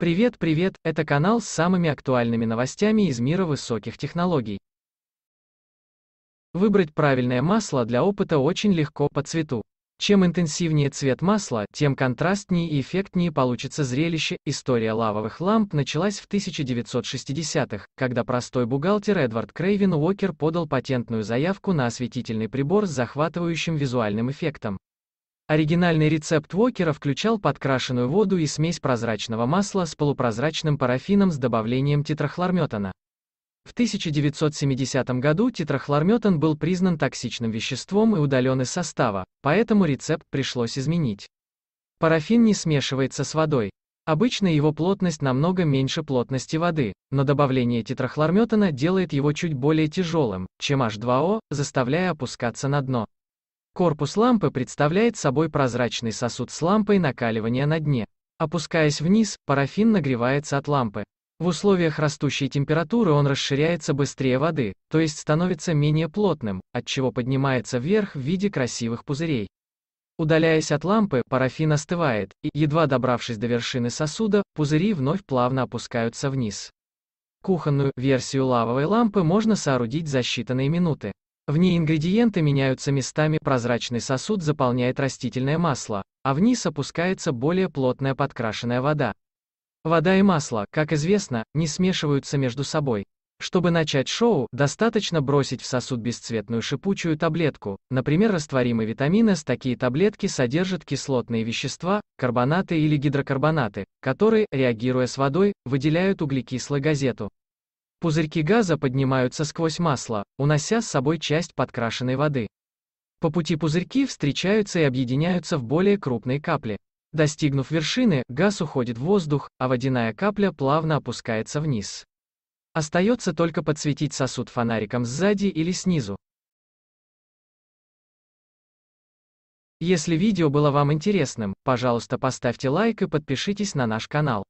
Привет, привет, это канал с самыми актуальными новостями из мира высоких технологий. Выбрать правильное масло для опыта очень легко по цвету. Чем интенсивнее цвет масла, тем контрастнее и эффектнее получится зрелище. История лавовых ламп началась в 1960-х, когда простой бухгалтер Эдвард Крейвин Уокер подал патентную заявку на осветительный прибор с захватывающим визуальным эффектом. Оригинальный рецепт Уокера включал подкрашенную воду и смесь прозрачного масла с полупрозрачным парафином с добавлением тетрахлорметана. В 1970 году тетрахлорметан был признан токсичным веществом и удален из состава, поэтому рецепт пришлось изменить. Парафин не смешивается с водой. Обычно его плотность намного меньше плотности воды, но добавление тетрахлорметана делает его чуть более тяжелым, чем H2O, заставляя опускаться на дно. Корпус лампы представляет собой прозрачный сосуд с лампой накаливания на дне. Опускаясь вниз, парафин нагревается от лампы. В условиях растущей температуры он расширяется быстрее воды, то есть становится менее плотным, отчего поднимается вверх в виде красивых пузырей. Удаляясь от лампы, парафин остывает, и, едва добравшись до вершины сосуда, пузыри вновь плавно опускаются вниз. Кухонную версию лавовой лампы можно соорудить за считанные минуты. В ней ингредиенты меняются местами, прозрачный сосуд заполняет растительное масло, а вниз опускается более плотная подкрашенная вода. Вода и масло, как известно, не смешиваются между собой. Чтобы начать шоу, достаточно бросить в сосуд бесцветную шипучую таблетку. Например, растворимый витамин С. Такие таблетки содержат кислотные вещества, карбонаты или гидрокарбонаты, которые, реагируя с водой, выделяют углекислую газету. Пузырьки газа поднимаются сквозь масло, унося с собой часть подкрашенной воды. По пути пузырьки встречаются и объединяются в более крупные капли. Достигнув вершины, газ уходит в воздух, а водяная капля плавно опускается вниз. Остается только подсветить сосуд фонариком сзади или снизу. Если видео было вам интересным, пожалуйста поставьте лайк и подпишитесь на наш канал.